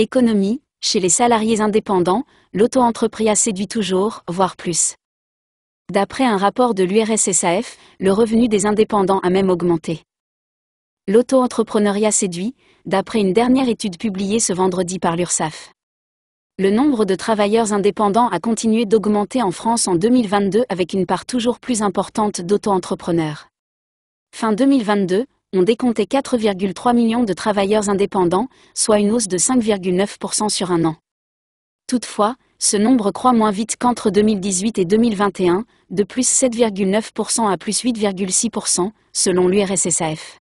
Économie, chez les salariés indépendants, l'auto-entreprise a séduit toujours, voire plus. D'après un rapport de l'URSSAF, le revenu des indépendants a même augmenté. L'auto-entrepreneuriat séduit, d'après une dernière étude publiée ce vendredi par l'URSSAF. Le nombre de travailleurs indépendants a continué d'augmenter en France en 2022 avec une part toujours plus importante d'auto-entrepreneurs. Fin 2022, on décomptait 4,3 millions de travailleurs indépendants, soit une hausse de 5,9% sur un an. Toutefois, ce nombre croît moins vite qu'entre 2018 et 2021, de plus 7,9% à plus 8,6%, selon l'URSSAF.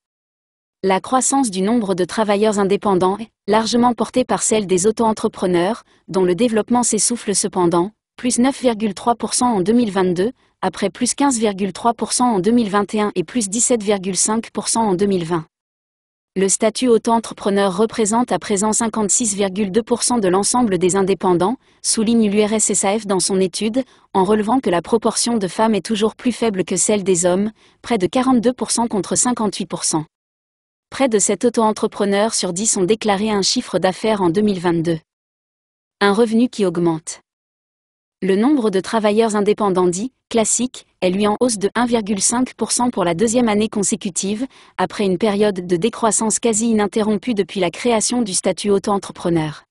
La croissance du nombre de travailleurs indépendants est largement portée par celle des auto-entrepreneurs, dont le développement s'essouffle cependant, plus 9,3% en 2022, après plus 15,3% en 2021 et plus 17,5% en 2020. Le statut auto-entrepreneur représente à présent 56,2% de l'ensemble des indépendants, souligne l'URSSAF dans son étude, en relevant que la proportion de femmes est toujours plus faible que celle des hommes, près de 42% contre 58%. Près de 7 auto-entrepreneurs sur 10 ont déclaré un chiffre d'affaires en 2022. Un revenu qui augmente. Le nombre de travailleurs indépendants dits « classiques » est lui en hausse de 1,5% pour la deuxième année consécutive, après une période de décroissance quasi ininterrompue depuis la création du statut auto-entrepreneur.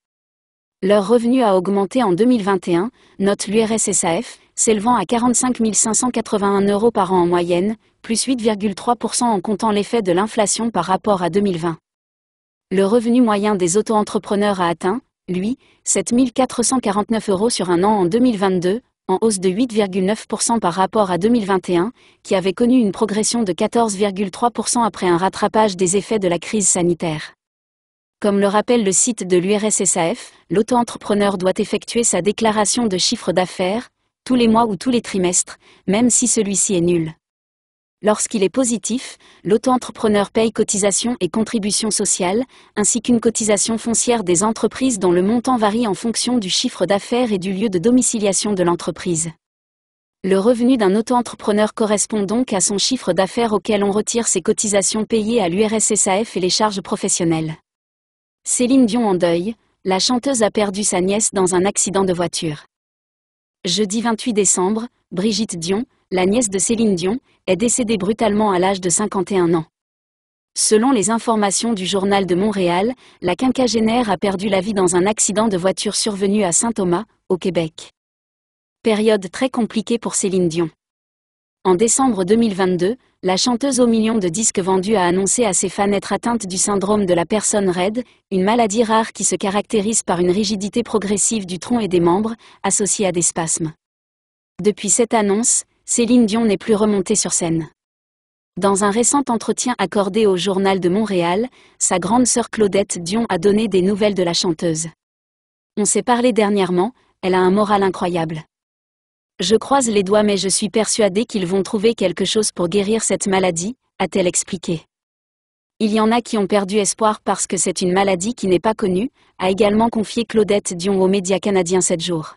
Leur revenu a augmenté en 2021, note l'URSSAF, s'élevant à 45 581 euros par an en moyenne, plus 8,3% en comptant l'effet de l'inflation par rapport à 2020. Le revenu moyen des auto-entrepreneurs a atteint, lui, 7449 449 euros sur un an en 2022, en hausse de 8,9% par rapport à 2021, qui avait connu une progression de 14,3% après un rattrapage des effets de la crise sanitaire. Comme le rappelle le site de l'URSSAF, l'auto-entrepreneur doit effectuer sa déclaration de chiffre d'affaires, tous les mois ou tous les trimestres, même si celui-ci est nul. Lorsqu'il est positif, l'auto-entrepreneur paye cotisations et contributions sociales, ainsi qu'une cotisation foncière des entreprises dont le montant varie en fonction du chiffre d'affaires et du lieu de domiciliation de l'entreprise. Le revenu d'un auto-entrepreneur correspond donc à son chiffre d'affaires auquel on retire ses cotisations payées à l'URSSAF et les charges professionnelles. Céline Dion en deuil, la chanteuse a perdu sa nièce dans un accident de voiture. Jeudi 28 décembre, Brigitte Dion, la nièce de Céline Dion, est décédée brutalement à l'âge de 51 ans. Selon les informations du journal de Montréal, la quinquagénaire a perdu la vie dans un accident de voiture survenu à Saint-Thomas, au Québec. Période très compliquée pour Céline Dion. En décembre 2022, la chanteuse aux millions de disques vendus a annoncé à ses fans être atteinte du syndrome de la personne raide, une maladie rare qui se caractérise par une rigidité progressive du tronc et des membres, associée à des spasmes. Depuis cette annonce, Céline Dion n'est plus remontée sur scène. Dans un récent entretien accordé au Journal de Montréal, sa grande sœur Claudette Dion a donné des nouvelles de la chanteuse. On s'est parlé dernièrement, elle a un moral incroyable. Je croise les doigts mais je suis persuadée qu'ils vont trouver quelque chose pour guérir cette maladie, a-t-elle expliqué. Il y en a qui ont perdu espoir parce que c'est une maladie qui n'est pas connue, a également confié Claudette Dion aux médias canadiens sept jours.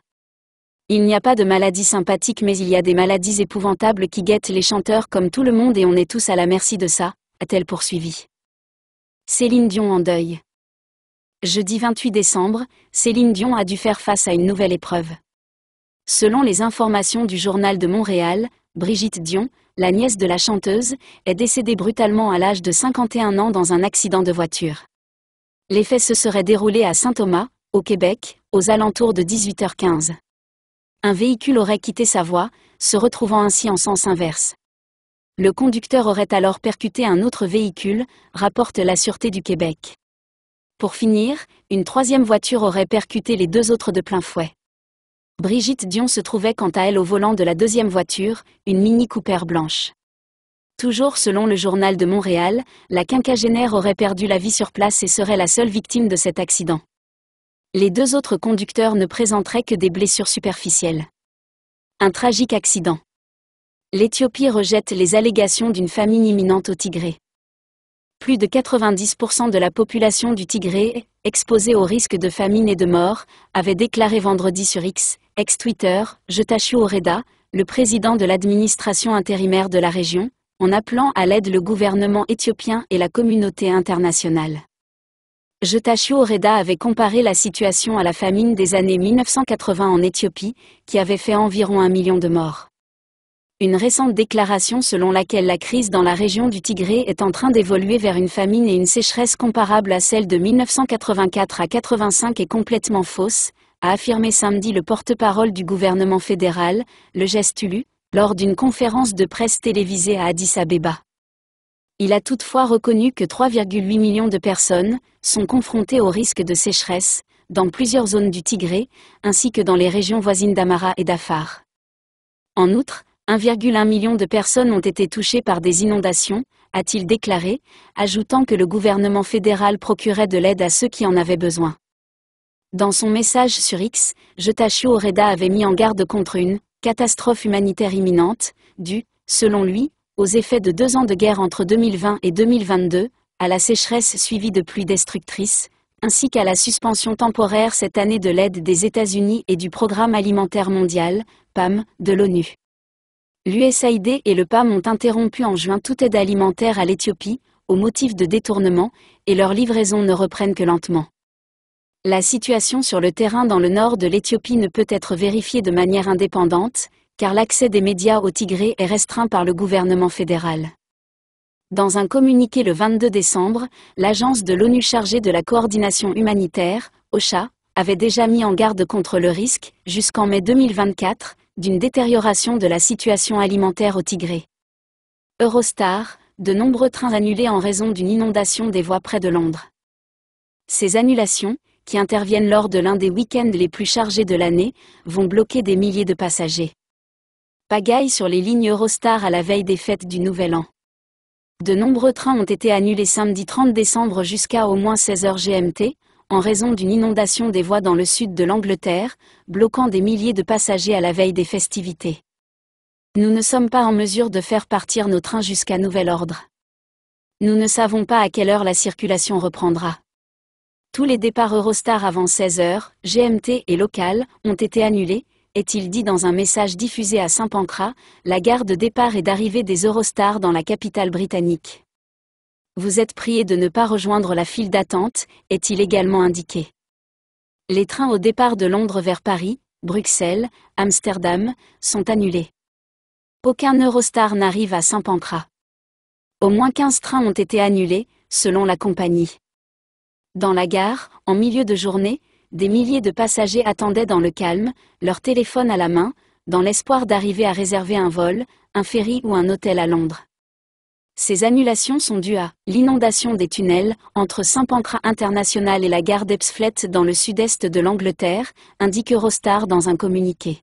Il n'y a pas de maladies sympathiques mais il y a des maladies épouvantables qui guettent les chanteurs comme tout le monde et on est tous à la merci de ça, a-t-elle poursuivi. Céline Dion en deuil. Jeudi 28 décembre, Céline Dion a dû faire face à une nouvelle épreuve. Selon les informations du journal de Montréal, Brigitte Dion, la nièce de la chanteuse, est décédée brutalement à l'âge de 51 ans dans un accident de voiture. Les faits se seraient déroulés à Saint-Thomas, au Québec, aux alentours de 18h15 un véhicule aurait quitté sa voie, se retrouvant ainsi en sens inverse. Le conducteur aurait alors percuté un autre véhicule, rapporte la Sûreté du Québec. Pour finir, une troisième voiture aurait percuté les deux autres de plein fouet. Brigitte Dion se trouvait quant à elle au volant de la deuxième voiture, une Mini Cooper blanche. Toujours selon le journal de Montréal, la quinquagénaire aurait perdu la vie sur place et serait la seule victime de cet accident les deux autres conducteurs ne présenteraient que des blessures superficielles. Un tragique accident. L'Éthiopie rejette les allégations d'une famine imminente au Tigré. Plus de 90% de la population du Tigré, exposée au risque de famine et de mort, avait déclaré vendredi sur X, ex-Twitter, au Oreda, le président de l'administration intérimaire de la région, en appelant à l'aide le gouvernement éthiopien et la communauté internationale. Jetachiu Oreda avait comparé la situation à la famine des années 1980 en Éthiopie, qui avait fait environ un million de morts. Une récente déclaration selon laquelle la crise dans la région du Tigré est en train d'évoluer vers une famine et une sécheresse comparables à celle de 1984 à 85 est complètement fausse, a affirmé samedi le porte-parole du gouvernement fédéral, le geste Ulu, lors d'une conférence de presse télévisée à Addis Abeba. Il a toutefois reconnu que 3,8 millions de personnes sont confrontées au risque de sécheresse dans plusieurs zones du Tigré, ainsi que dans les régions voisines d'Amara et d'Afar. En outre, 1,1 million de personnes ont été touchées par des inondations, a-t-il déclaré, ajoutant que le gouvernement fédéral procurait de l'aide à ceux qui en avaient besoin. Dans son message sur X, Jetachio Oreda avait mis en garde contre une catastrophe humanitaire imminente, due, selon lui, aux effets de deux ans de guerre entre 2020 et 2022, à la sécheresse suivie de pluies destructrices, ainsi qu'à la suspension temporaire cette année de l'aide des États-Unis et du Programme alimentaire mondial, PAM, de l'ONU. L'USAID et le PAM ont interrompu en juin toute aide alimentaire à l'Éthiopie, au motif de détournement, et leurs livraisons ne reprennent que lentement. La situation sur le terrain dans le nord de l'Éthiopie ne peut être vérifiée de manière indépendante, car l'accès des médias au Tigré est restreint par le gouvernement fédéral. Dans un communiqué le 22 décembre, l'agence de l'ONU chargée de la coordination humanitaire, OCHA, avait déjà mis en garde contre le risque, jusqu'en mai 2024, d'une détérioration de la situation alimentaire au Tigré. Eurostar, de nombreux trains annulés en raison d'une inondation des voies près de Londres. Ces annulations, qui interviennent lors de l'un des week-ends les plus chargés de l'année, vont bloquer des milliers de passagers pagaille sur les lignes Eurostar à la veille des fêtes du Nouvel An. De nombreux trains ont été annulés samedi 30 décembre jusqu'à au moins 16h GMT, en raison d'une inondation des voies dans le sud de l'Angleterre, bloquant des milliers de passagers à la veille des festivités. Nous ne sommes pas en mesure de faire partir nos trains jusqu'à nouvel ordre. Nous ne savons pas à quelle heure la circulation reprendra. Tous les départs Eurostar avant 16h, GMT et local, ont été annulés, est-il dit dans un message diffusé à Saint-Pancras, la gare de départ et d'arrivée des Eurostars dans la capitale britannique. Vous êtes prié de ne pas rejoindre la file d'attente, est-il également indiqué. Les trains au départ de Londres vers Paris, Bruxelles, Amsterdam, sont annulés. Aucun Eurostar n'arrive à Saint-Pancras. Au moins 15 trains ont été annulés, selon la compagnie. Dans la gare, en milieu de journée, des milliers de passagers attendaient dans le calme, leur téléphone à la main, dans l'espoir d'arriver à réserver un vol, un ferry ou un hôtel à Londres. Ces annulations sont dues à l'inondation des tunnels entre Saint-Pancras International et la gare d'Epsfleet dans le sud-est de l'Angleterre, indique Eurostar dans un communiqué.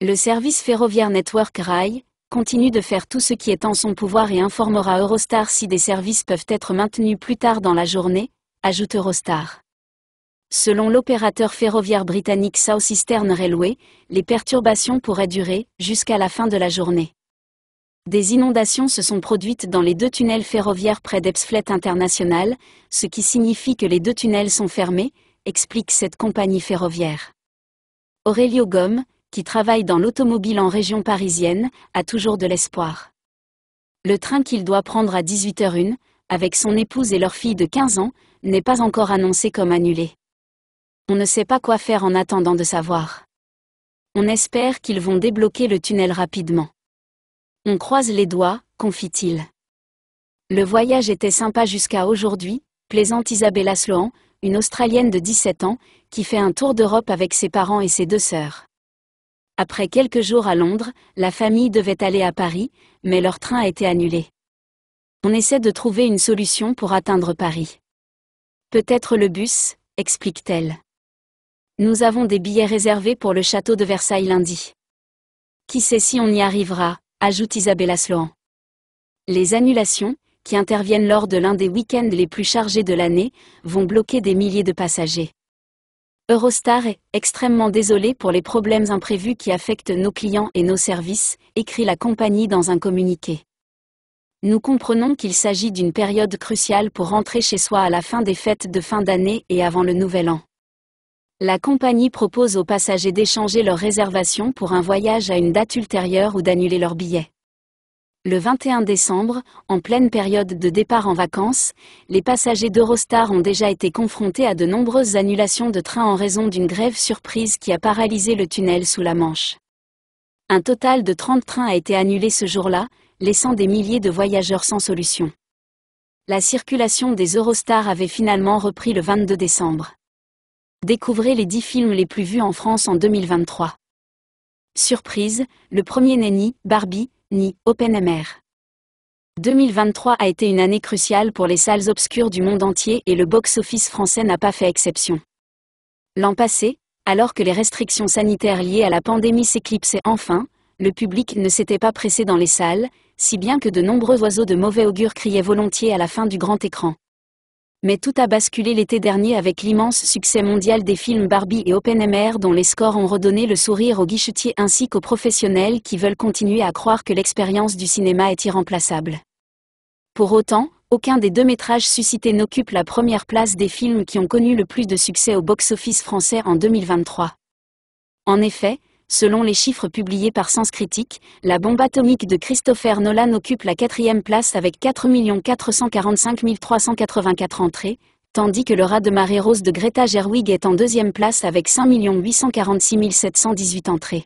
Le service ferroviaire Network Rail continue de faire tout ce qui est en son pouvoir et informera Eurostar si des services peuvent être maintenus plus tard dans la journée, ajoute Eurostar. Selon l'opérateur ferroviaire britannique South Eastern Railway, les perturbations pourraient durer jusqu'à la fin de la journée. Des inondations se sont produites dans les deux tunnels ferroviaires près d'Epsflet International, ce qui signifie que les deux tunnels sont fermés, explique cette compagnie ferroviaire. Aurelio Gomme, qui travaille dans l'automobile en région parisienne, a toujours de l'espoir. Le train qu'il doit prendre à 18h01, avec son épouse et leur fille de 15 ans, n'est pas encore annoncé comme annulé on ne sait pas quoi faire en attendant de savoir. On espère qu'ils vont débloquer le tunnel rapidement. On croise les doigts, confie-t-il. Le voyage était sympa jusqu'à aujourd'hui, plaisante Isabella Sloan, une Australienne de 17 ans, qui fait un tour d'Europe avec ses parents et ses deux sœurs. Après quelques jours à Londres, la famille devait aller à Paris, mais leur train a été annulé. On essaie de trouver une solution pour atteindre Paris. Peut-être le bus, explique-t-elle. Nous avons des billets réservés pour le château de Versailles lundi. Qui sait si on y arrivera, ajoute Isabella Sloan. Les annulations, qui interviennent lors de l'un des week-ends les plus chargés de l'année, vont bloquer des milliers de passagers. Eurostar est extrêmement désolé pour les problèmes imprévus qui affectent nos clients et nos services, écrit la compagnie dans un communiqué. Nous comprenons qu'il s'agit d'une période cruciale pour rentrer chez soi à la fin des fêtes de fin d'année et avant le nouvel an la compagnie propose aux passagers d'échanger leurs réservation pour un voyage à une date ultérieure ou d'annuler leur billet. Le 21 décembre, en pleine période de départ en vacances, les passagers d'Eurostar ont déjà été confrontés à de nombreuses annulations de trains en raison d'une grève surprise qui a paralysé le tunnel sous la Manche. Un total de 30 trains a été annulé ce jour-là, laissant des milliers de voyageurs sans solution. La circulation des Eurostars avait finalement repris le 22 décembre. Découvrez les 10 films les plus vus en France en 2023. Surprise, le premier n'est ni Barbie, ni MR. 2023 a été une année cruciale pour les salles obscures du monde entier et le box-office français n'a pas fait exception. L'an passé, alors que les restrictions sanitaires liées à la pandémie s'éclipsaient enfin, le public ne s'était pas pressé dans les salles, si bien que de nombreux oiseaux de mauvais augure criaient volontiers à la fin du grand écran mais tout a basculé l'été dernier avec l'immense succès mondial des films Barbie et OpenMR dont les scores ont redonné le sourire aux guichetiers ainsi qu'aux professionnels qui veulent continuer à croire que l'expérience du cinéma est irremplaçable. Pour autant, aucun des deux métrages suscités n'occupe la première place des films qui ont connu le plus de succès au box-office français en 2023. En effet, Selon les chiffres publiés par Sens Critique, la bombe atomique de Christopher Nolan occupe la quatrième place avec 4 445 384 entrées, tandis que le rat de marée rose de Greta Gerwig est en deuxième place avec 5 846 718 entrées.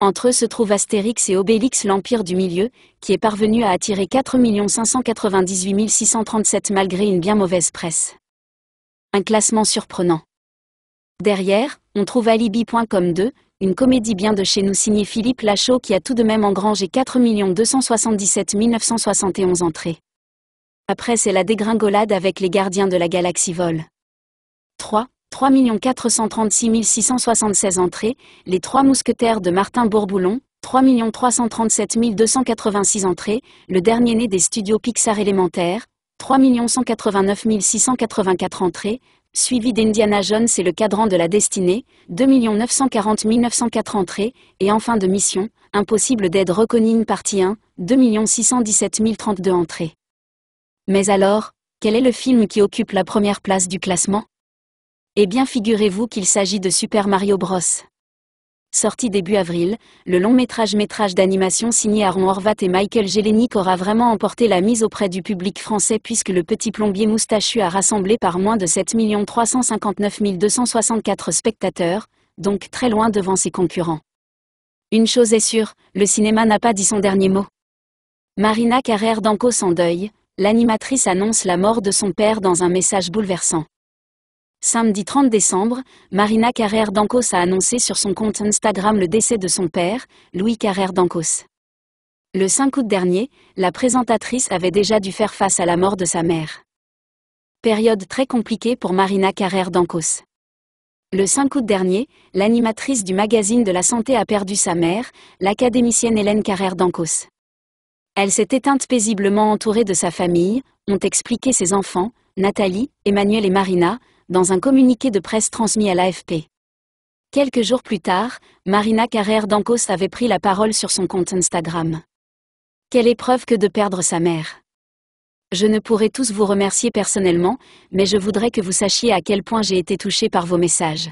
Entre eux se trouvent Astérix et Obélix l'Empire du Milieu, qui est parvenu à attirer 4 598 637 malgré une bien mauvaise presse. Un classement surprenant. Derrière, on trouve Alibi.com 2, une comédie bien de chez nous signée Philippe Lachaud qui a tout de même engrangé 4 277 971 entrées. Après c'est la dégringolade avec les gardiens de la galaxie Vol. 3, 3 436 676 entrées, les trois mousquetaires de Martin Bourboulon, 3 337 286 entrées, le dernier né des studios Pixar élémentaires, 3 189 684 entrées, suivi d'Indiana Jones et le cadran de la destinée, 2 940 904 entrées, et enfin de Mission, Impossible d'aide Reckoning partie 1, 2 617 032 entrées. Mais alors, quel est le film qui occupe la première place du classement Eh bien figurez-vous qu'il s'agit de Super Mario Bros sorti début avril, le long métrage métrage d'animation signé Aaron Horvath et Michael Jelenic aura vraiment emporté la mise auprès du public français puisque le petit plombier moustachu a rassemblé par moins de 7 359 264 spectateurs, donc très loin devant ses concurrents. Une chose est sûre, le cinéma n'a pas dit son dernier mot. Marina Carrère d'Anco en deuil, l'animatrice annonce la mort de son père dans un message bouleversant. Samedi 30 décembre, Marina Carrère d'Ancos a annoncé sur son compte Instagram le décès de son père, Louis Carrère d'Ancos. Le 5 août dernier, la présentatrice avait déjà dû faire face à la mort de sa mère. Période très compliquée pour Marina Carrère d'Ancos. Le 5 août dernier, l'animatrice du magazine de la santé a perdu sa mère, l'académicienne Hélène Carrère d'Ancos. Elle s'est éteinte paisiblement entourée de sa famille, ont expliqué ses enfants, Nathalie, Emmanuel et Marina, dans un communiqué de presse transmis à l'AFP. Quelques jours plus tard, Marina Carrère d'Ancos avait pris la parole sur son compte Instagram. Quelle épreuve que de perdre sa mère. Je ne pourrai tous vous remercier personnellement, mais je voudrais que vous sachiez à quel point j'ai été touchée par vos messages.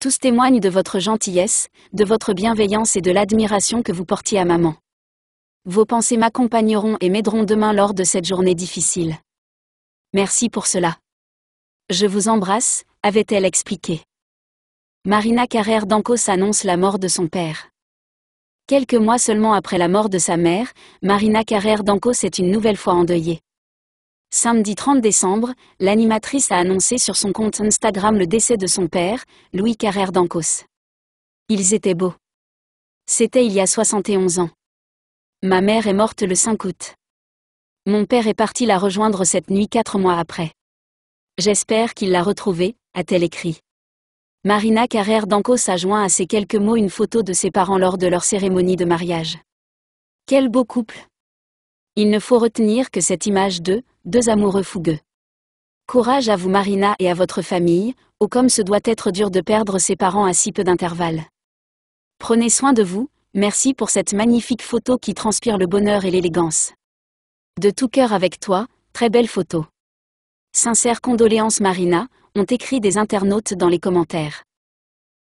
Tous témoignent de votre gentillesse, de votre bienveillance et de l'admiration que vous portiez à maman. Vos pensées m'accompagneront et m'aideront demain lors de cette journée difficile. Merci pour cela. Je vous embrasse, avait-elle expliqué. Marina Carrère d'Ancos annonce la mort de son père. Quelques mois seulement après la mort de sa mère, Marina Carrère d'Ancos est une nouvelle fois endeuillée. Samedi 30 décembre, l'animatrice a annoncé sur son compte Instagram le décès de son père, Louis Carrère d'Ancos. Ils étaient beaux. C'était il y a 71 ans. Ma mère est morte le 5 août. Mon père est parti la rejoindre cette nuit quatre mois après. J'espère qu'il l'a retrouvée, a-t-elle écrit. Marina Carrère d'Ancos a joint à ces quelques mots une photo de ses parents lors de leur cérémonie de mariage. Quel beau couple Il ne faut retenir que cette image de deux amoureux fougueux. Courage à vous Marina et à votre famille, oh comme ce doit être dur de perdre ses parents à si peu d'intervalle. Prenez soin de vous, merci pour cette magnifique photo qui transpire le bonheur et l'élégance. De tout cœur avec toi, très belle photo. Sincères condoléances Marina, ont écrit des internautes dans les commentaires.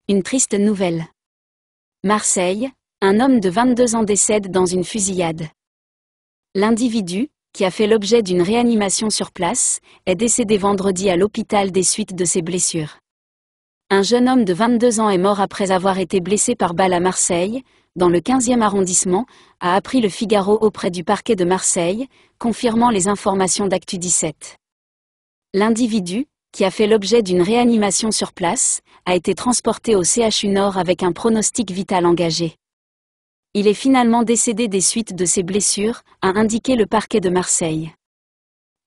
Une triste nouvelle. Marseille, un homme de 22 ans décède dans une fusillade. L'individu, qui a fait l'objet d'une réanimation sur place, est décédé vendredi à l'hôpital des suites de ses blessures. Un jeune homme de 22 ans est mort après avoir été blessé par balle à Marseille, dans le 15e arrondissement, a appris le Figaro auprès du parquet de Marseille, confirmant les informations d'Actu 17. L'individu, qui a fait l'objet d'une réanimation sur place, a été transporté au CHU Nord avec un pronostic vital engagé. Il est finalement décédé des suites de ses blessures, a indiqué le parquet de Marseille.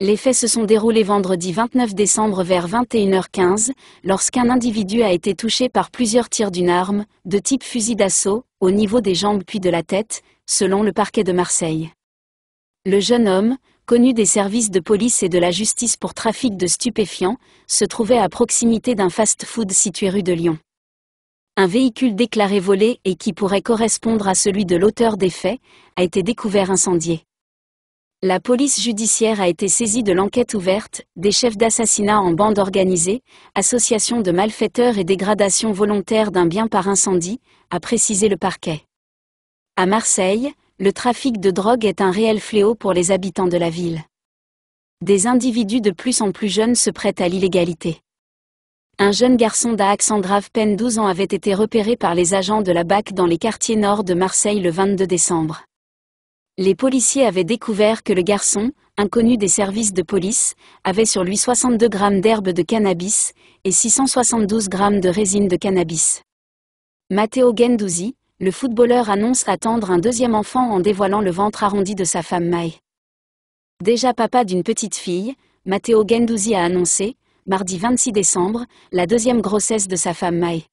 Les faits se sont déroulés vendredi 29 décembre vers 21h15, lorsqu'un individu a été touché par plusieurs tirs d'une arme, de type fusil d'assaut, au niveau des jambes puis de la tête, selon le parquet de Marseille. Le jeune homme, connu des services de police et de la justice pour trafic de stupéfiants, se trouvait à proximité d'un fast-food situé rue de Lyon. Un véhicule déclaré volé et qui pourrait correspondre à celui de l'auteur des faits a été découvert incendié. La police judiciaire a été saisie de l'enquête ouverte, des chefs d'assassinat en bande organisée, association de malfaiteurs et dégradation volontaire d'un bien par incendie, a précisé le parquet. À Marseille, le trafic de drogue est un réel fléau pour les habitants de la ville. Des individus de plus en plus jeunes se prêtent à l'illégalité. Un jeune garçon grave peine 12 ans avait été repéré par les agents de la BAC dans les quartiers nord de Marseille le 22 décembre. Les policiers avaient découvert que le garçon, inconnu des services de police, avait sur lui 62 grammes d'herbe de cannabis et 672 grammes de résine de cannabis. Matteo Gendouzi, le footballeur annonce attendre un deuxième enfant en dévoilant le ventre arrondi de sa femme Maï. Déjà papa d'une petite fille, Matteo Gendouzi a annoncé, mardi 26 décembre, la deuxième grossesse de sa femme Maï.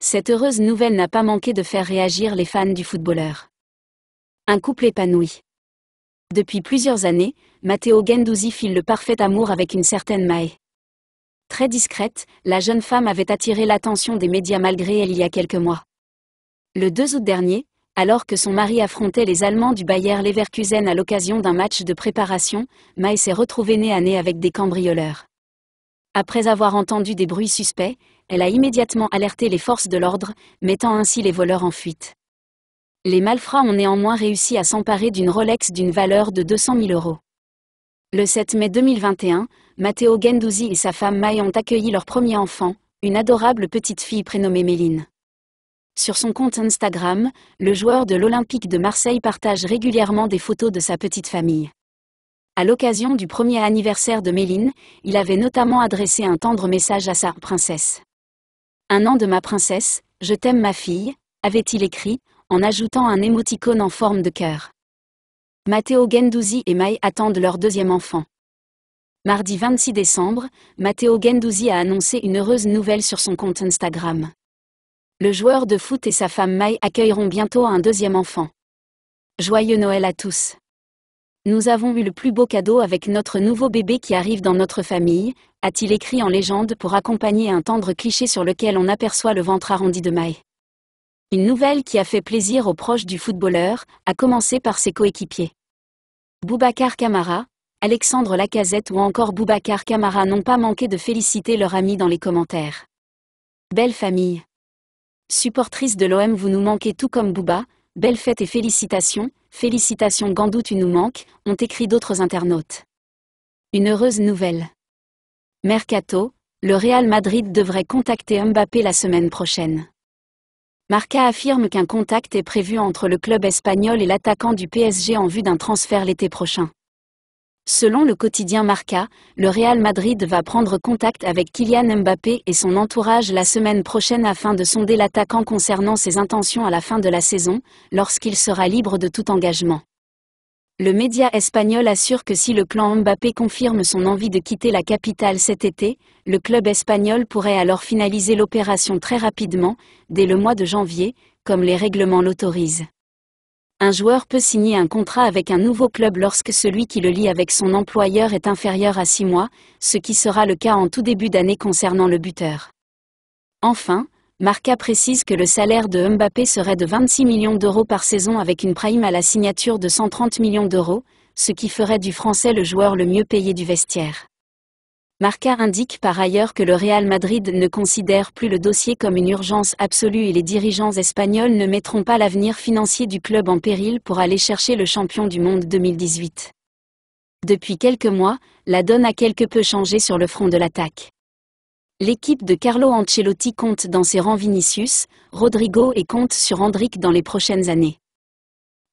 Cette heureuse nouvelle n'a pas manqué de faire réagir les fans du footballeur. Un couple épanoui. Depuis plusieurs années, Matteo Gendouzi file le parfait amour avec une certaine Maï. Très discrète, la jeune femme avait attiré l'attention des médias malgré elle il y a quelques mois. Le 2 août dernier, alors que son mari affrontait les Allemands du Bayer Leverkusen à l'occasion d'un match de préparation, Mai s'est retrouvée nez à nez avec des cambrioleurs. Après avoir entendu des bruits suspects, elle a immédiatement alerté les forces de l'ordre, mettant ainsi les voleurs en fuite. Les malfrats ont néanmoins réussi à s'emparer d'une Rolex d'une valeur de 200 000 euros. Le 7 mai 2021, Matteo Gendouzi et sa femme Mai ont accueilli leur premier enfant, une adorable petite fille prénommée Méline. Sur son compte Instagram, le joueur de l'Olympique de Marseille partage régulièrement des photos de sa petite famille. À l'occasion du premier anniversaire de Méline, il avait notamment adressé un tendre message à sa princesse. Un an de ma princesse, je t'aime ma fille, avait-il écrit, en ajoutant un émoticône en forme de cœur. Matteo Gendouzi et Mai attendent leur deuxième enfant. Mardi 26 décembre, Matteo Gendouzi a annoncé une heureuse nouvelle sur son compte Instagram. Le joueur de foot et sa femme Mai accueilleront bientôt un deuxième enfant. Joyeux Noël à tous. Nous avons eu le plus beau cadeau avec notre nouveau bébé qui arrive dans notre famille, a-t-il écrit en légende pour accompagner un tendre cliché sur lequel on aperçoit le ventre arrondi de Mai. Une nouvelle qui a fait plaisir aux proches du footballeur, a commencé par ses coéquipiers. Boubacar Camara, Alexandre Lacazette ou encore Boubacar Camara n'ont pas manqué de féliciter leur ami dans les commentaires. Belle famille. Supportrice de l'OM vous nous manquez tout comme Bouba, belle fête et félicitations, félicitations Gandou tu nous manques, ont écrit d'autres internautes. Une heureuse nouvelle. Mercato, le Real Madrid devrait contacter Mbappé la semaine prochaine. Marca affirme qu'un contact est prévu entre le club espagnol et l'attaquant du PSG en vue d'un transfert l'été prochain. Selon le quotidien Marca, le Real Madrid va prendre contact avec Kylian Mbappé et son entourage la semaine prochaine afin de sonder l'attaquant concernant ses intentions à la fin de la saison, lorsqu'il sera libre de tout engagement. Le média espagnol assure que si le clan Mbappé confirme son envie de quitter la capitale cet été, le club espagnol pourrait alors finaliser l'opération très rapidement, dès le mois de janvier, comme les règlements l'autorisent. Un joueur peut signer un contrat avec un nouveau club lorsque celui qui le lie avec son employeur est inférieur à 6 mois, ce qui sera le cas en tout début d'année concernant le buteur. Enfin, Marca précise que le salaire de Mbappé serait de 26 millions d'euros par saison avec une prime à la signature de 130 millions d'euros, ce qui ferait du Français le joueur le mieux payé du vestiaire. Marca indique par ailleurs que le Real Madrid ne considère plus le dossier comme une urgence absolue et les dirigeants espagnols ne mettront pas l'avenir financier du club en péril pour aller chercher le champion du monde 2018. Depuis quelques mois, la donne a quelque peu changé sur le front de l'attaque. L'équipe de Carlo Ancelotti compte dans ses rangs Vinicius, Rodrigo et compte sur Andric dans les prochaines années.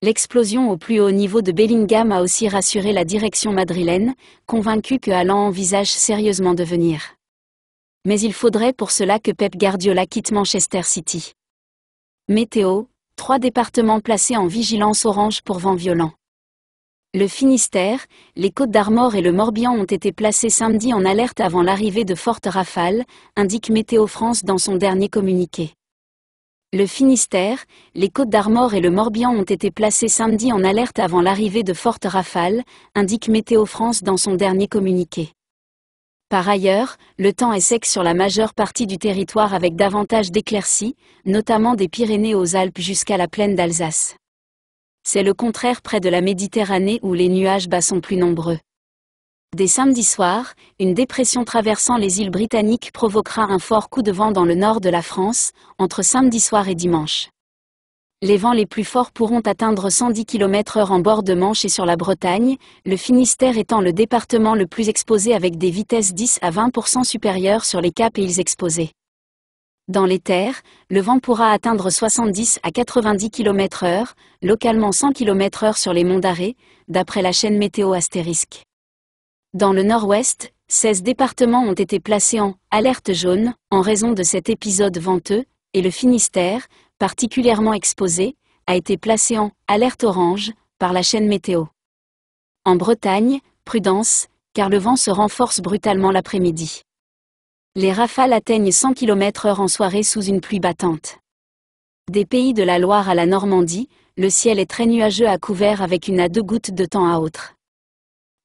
L'explosion au plus haut niveau de Bellingham a aussi rassuré la direction madrilène, convaincue que Alan envisage sérieusement de venir. Mais il faudrait pour cela que Pep Guardiola quitte Manchester City. Météo, trois départements placés en vigilance orange pour vent violent. Le Finistère, les Côtes d'Armor et le Morbihan ont été placés samedi en alerte avant l'arrivée de fortes rafales, indique Météo France dans son dernier communiqué. Le Finistère, les Côtes-d'Armor et le Morbihan ont été placés samedi en alerte avant l'arrivée de fortes rafales, indique Météo France dans son dernier communiqué. Par ailleurs, le temps est sec sur la majeure partie du territoire avec davantage d'éclaircies, notamment des Pyrénées aux Alpes jusqu'à la plaine d'Alsace. C'est le contraire près de la Méditerranée où les nuages bas sont plus nombreux. Dès samedi soir, une dépression traversant les îles britanniques provoquera un fort coup de vent dans le nord de la France, entre samedi soir et dimanche. Les vents les plus forts pourront atteindre 110 km/h en bord de Manche et sur la Bretagne, le Finistère étant le département le plus exposé avec des vitesses 10 à 20% supérieures sur les caps et îles exposées. Dans les terres, le vent pourra atteindre 70 à 90 km/h, localement 100 km/h sur les monts d'Arrée, d'après la chaîne météo astérisque. Dans le nord-ouest, 16 départements ont été placés en alerte jaune en raison de cet épisode venteux, et le Finistère, particulièrement exposé, a été placé en alerte orange par la chaîne météo. En Bretagne, prudence, car le vent se renforce brutalement l'après-midi. Les rafales atteignent 100 km/h en soirée sous une pluie battante. Des pays de la Loire à la Normandie, le ciel est très nuageux à couvert avec une à deux gouttes de temps à autre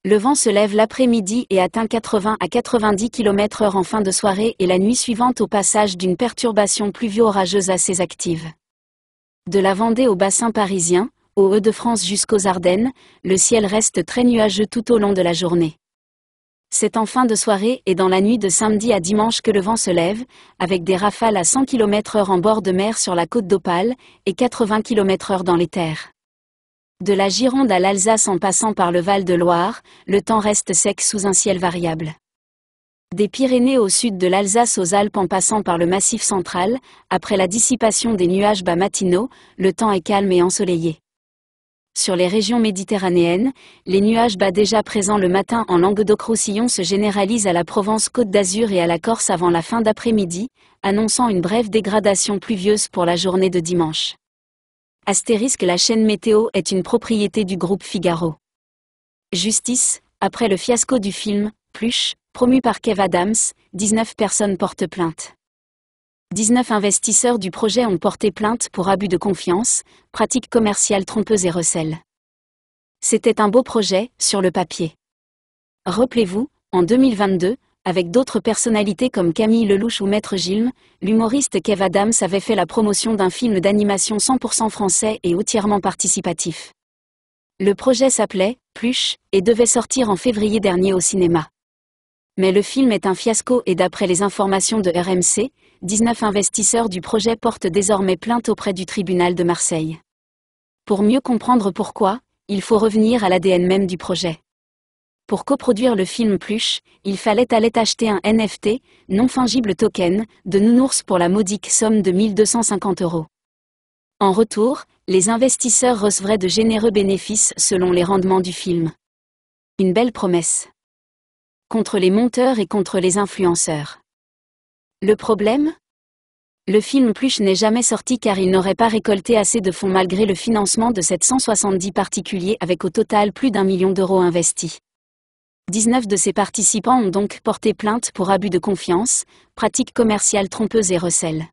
le vent se lève l'après-midi et atteint 80 à 90 km/h en fin de soirée et la nuit suivante au passage d'une perturbation pluvio-orageuse assez active. De la Vendée au bassin parisien, au Hauts-de-France jusqu'aux Ardennes, le ciel reste très nuageux tout au long de la journée. C'est en fin de soirée et dans la nuit de samedi à dimanche que le vent se lève, avec des rafales à 100 km/h en bord de mer sur la côte d'Opale et 80 km/h dans les terres. De la Gironde à l'Alsace en passant par le Val-de-Loire, le temps reste sec sous un ciel variable. Des Pyrénées au sud de l'Alsace aux Alpes en passant par le Massif central, après la dissipation des nuages bas matinaux, le temps est calme et ensoleillé. Sur les régions méditerranéennes, les nuages bas déjà présents le matin en Languedoc-Roussillon se généralisent à la Provence-Côte d'Azur et à la Corse avant la fin d'après-midi, annonçant une brève dégradation pluvieuse pour la journée de dimanche. Astérisque La chaîne météo est une propriété du groupe Figaro. Justice, après le fiasco du film, Pluche, promu par Kev Adams, 19 personnes portent plainte. 19 investisseurs du projet ont porté plainte pour abus de confiance, pratiques commerciales trompeuses et recel. C'était un beau projet, sur le papier. Rappelez-vous, en 2022, avec d'autres personnalités comme Camille Lelouch ou Maître Gilm, l'humoriste Kev Adams avait fait la promotion d'un film d'animation 100% français et entièrement participatif. Le projet s'appelait Pluche et devait sortir en février dernier au cinéma. Mais le film est un fiasco et d'après les informations de RMC, 19 investisseurs du projet portent désormais plainte auprès du tribunal de Marseille. Pour mieux comprendre pourquoi, il faut revenir à l'ADN même du projet. Pour coproduire le film Pluche, il fallait aller acheter un NFT, non fungible token, de Nounours pour la modique somme de 1250 euros. En retour, les investisseurs recevraient de généreux bénéfices selon les rendements du film. Une belle promesse. Contre les monteurs et contre les influenceurs. Le problème Le film Pluche n'est jamais sorti car il n'aurait pas récolté assez de fonds malgré le financement de 770 particuliers avec au total plus d'un million d'euros investis. 19 de ses participants ont donc porté plainte pour abus de confiance, pratiques commerciales trompeuses et recel.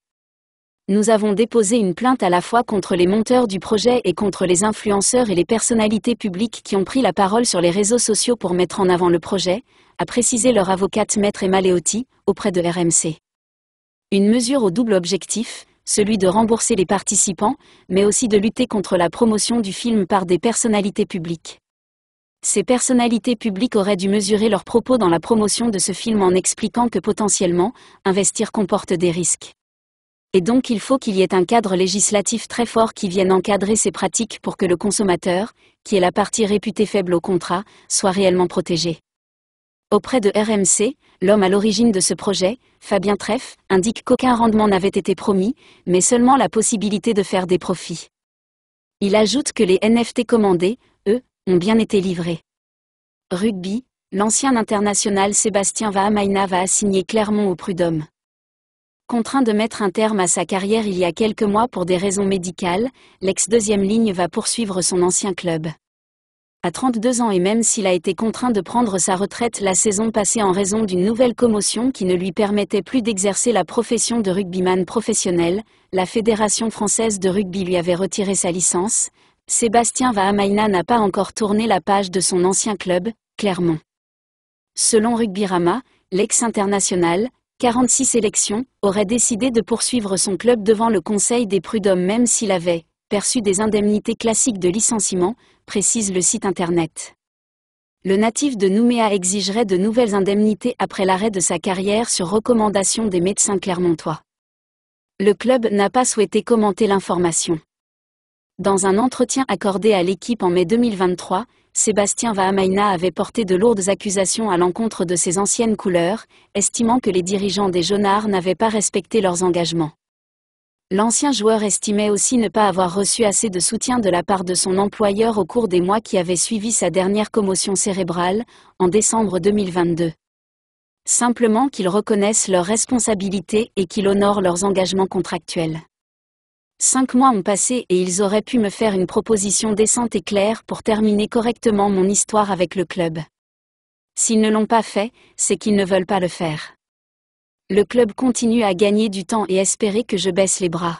Nous avons déposé une plainte à la fois contre les monteurs du projet et contre les influenceurs et les personnalités publiques qui ont pris la parole sur les réseaux sociaux pour mettre en avant le projet, a précisé leur avocate Maître Emma auprès de RMC. Une mesure au double objectif, celui de rembourser les participants, mais aussi de lutter contre la promotion du film par des personnalités publiques ces personnalités publiques auraient dû mesurer leurs propos dans la promotion de ce film en expliquant que potentiellement, investir comporte des risques. Et donc il faut qu'il y ait un cadre législatif très fort qui vienne encadrer ces pratiques pour que le consommateur, qui est la partie réputée faible au contrat, soit réellement protégé. Auprès de RMC, l'homme à l'origine de ce projet, Fabien Treff, indique qu'aucun rendement n'avait été promis, mais seulement la possibilité de faire des profits. Il ajoute que les NFT commandés, eux, ont bien été livrés. Rugby, l'ancien international Sébastien Vahamaina va assigner Clermont au Prud'homme. Contraint de mettre un terme à sa carrière il y a quelques mois pour des raisons médicales, l'ex-deuxième ligne va poursuivre son ancien club. À 32 ans et même s'il a été contraint de prendre sa retraite la saison passée en raison d'une nouvelle commotion qui ne lui permettait plus d'exercer la profession de rugbyman professionnel, la Fédération française de rugby lui avait retiré sa licence, Sébastien Vahamaina n'a pas encore tourné la page de son ancien club, Clermont. Selon Rugbyrama, l'ex-international, 46 sélections, aurait décidé de poursuivre son club devant le Conseil des prud'hommes même s'il avait perçu des indemnités classiques de licenciement, précise le site internet. Le natif de Nouméa exigerait de nouvelles indemnités après l'arrêt de sa carrière sur recommandation des médecins clermontois. Le club n'a pas souhaité commenter l'information. Dans un entretien accordé à l'équipe en mai 2023, Sébastien Vahamaina avait porté de lourdes accusations à l'encontre de ses anciennes couleurs, estimant que les dirigeants des Jaunards n'avaient pas respecté leurs engagements. L'ancien joueur estimait aussi ne pas avoir reçu assez de soutien de la part de son employeur au cours des mois qui avaient suivi sa dernière commotion cérébrale, en décembre 2022. Simplement qu'ils reconnaissent leurs responsabilités et qu'ils honorent leurs engagements contractuels. Cinq mois ont passé et ils auraient pu me faire une proposition décente et claire pour terminer correctement mon histoire avec le club. S'ils ne l'ont pas fait, c'est qu'ils ne veulent pas le faire. Le club continue à gagner du temps et espérer que je baisse les bras.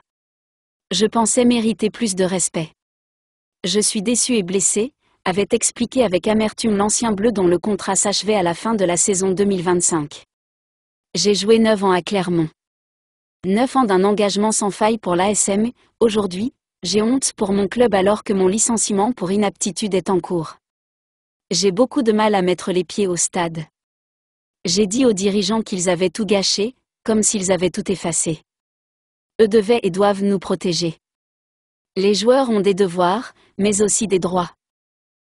Je pensais mériter plus de respect. Je suis déçu et blessé, avait expliqué avec amertume l'ancien bleu dont le contrat s'achevait à la fin de la saison 2025. J'ai joué neuf ans à Clermont. 9 ans d'un engagement sans faille pour l'ASM, aujourd'hui, j'ai honte pour mon club alors que mon licenciement pour inaptitude est en cours. J'ai beaucoup de mal à mettre les pieds au stade. J'ai dit aux dirigeants qu'ils avaient tout gâché, comme s'ils avaient tout effacé. Eux devaient et doivent nous protéger. Les joueurs ont des devoirs, mais aussi des droits.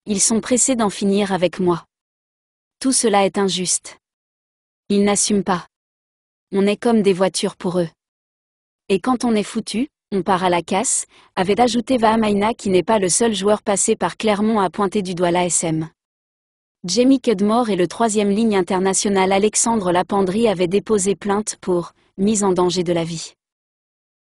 Ils sont pressés d'en finir avec moi. Tout cela est injuste. Ils n'assument pas on est comme des voitures pour eux. Et quand on est foutu, on part à la casse, avait ajouté Vahamaina qui n'est pas le seul joueur passé par Clermont à pointer du doigt l'ASM. Jamie Cudmore et le troisième ligne international Alexandre Lapendry avaient déposé plainte pour « mise en danger de la vie ».